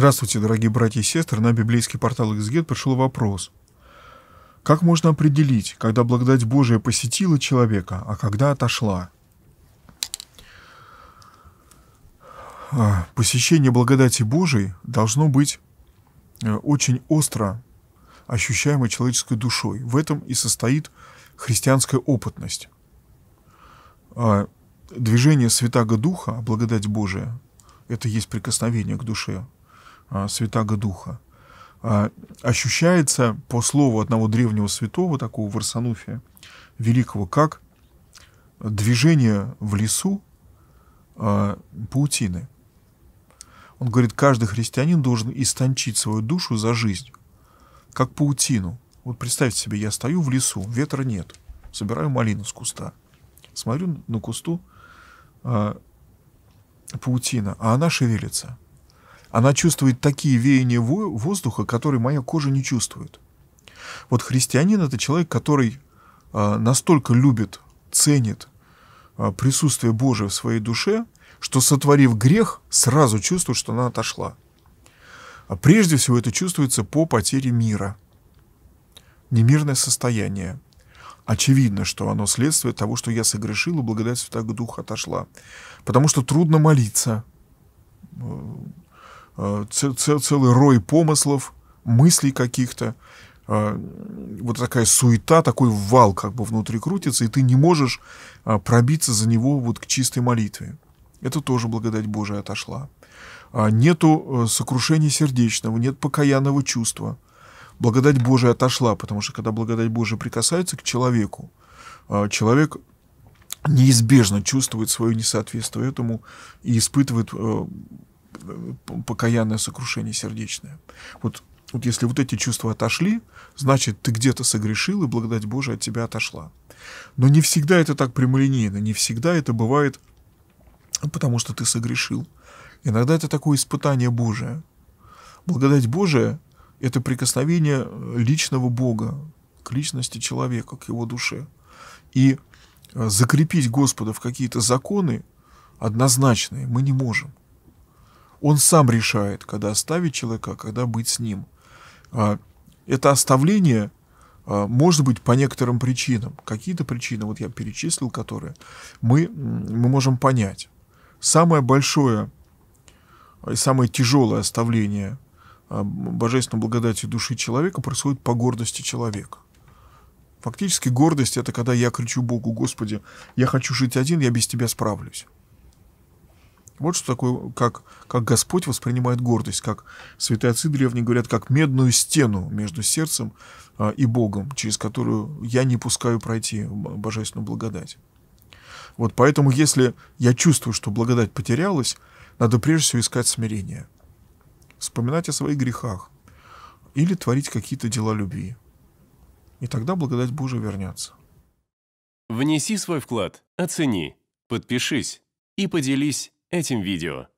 Здравствуйте, дорогие братья и сестры. На библейский портал «Эксгет» пришел вопрос. Как можно определить, когда благодать Божия посетила человека, а когда отошла? А, посещение благодати Божией должно быть э, очень остро ощущаемой человеческой душой. В этом и состоит христианская опытность. А, движение Святаго Духа, а благодать Божия, это есть прикосновение к душе, а, Святаго Духа. А, ощущается, по слову одного древнего святого, такого Варсануфия Великого, как движение в лесу а, паутины. Он говорит, каждый христианин должен истончить свою душу за жизнь, как паутину. Вот представьте себе, я стою в лесу, ветра нет, собираю малину с куста, смотрю на кусту э, паутина, а она шевелится – она чувствует такие веяния воздуха, которые моя кожа не чувствует. Вот христианин — это человек, который а, настолько любит, ценит а, присутствие Божие в своей душе, что, сотворив грех, сразу чувствует, что она отошла. А прежде всего это чувствуется по потере мира. Немирное состояние. Очевидно, что оно следствие того, что я согрешил, и благодать Святого Духа отошла. Потому что трудно молиться. Э, целый рой помыслов, мыслей каких-то, а, вот такая суета, такой вал как бы внутри крутится, и ты не можешь а, пробиться за него вот к чистой молитве. Это тоже благодать Божия отошла. А, нету э, сокрушения сердечного, нет покаянного чувства. Благодать Божия отошла, потому что когда благодать Божия прикасается к человеку, человек неизбежно чувствует свое несоответствие этому и испытывает э, Э, покаянное сокрушение сердечное. Вот, вот если вот эти чувства отошли, значит, ты где-то согрешил, и благодать Божия от тебя отошла. Но не всегда это так прямолинейно, не всегда это бывает, ну, потому что ты согрешил. Иногда это такое испытание Божие. Благодать Божия — это прикосновение э, личного Бога к личности человека, к его душе. И э, закрепить Господа в какие-то законы однозначные мы не можем он сам решает, когда оставить человека, когда быть с ним. А, это оставление а, может быть по некоторым причинам. Какие-то причины, вот я перечислил, которые мы, мы можем понять. Самое большое и самое тяжелое оставление а, божественной благодати души человека происходит по гордости человека. Фактически гордость — это когда я кричу Богу, «Господи, я хочу жить один, я без Тебя справлюсь». Вот что такое, как, как Господь воспринимает гордость, как святые отцы древние говорят, как медную стену между сердцем а, и Богом, через которую я не пускаю пройти божественную благодать. Вот поэтому, если я чувствую, что благодать потерялась, надо прежде всего искать смирение, вспоминать о своих грехах или творить какие-то дела любви. И тогда благодать Божия вернется. Внеси свой вклад, оцени, подпишись и поделись этим видео.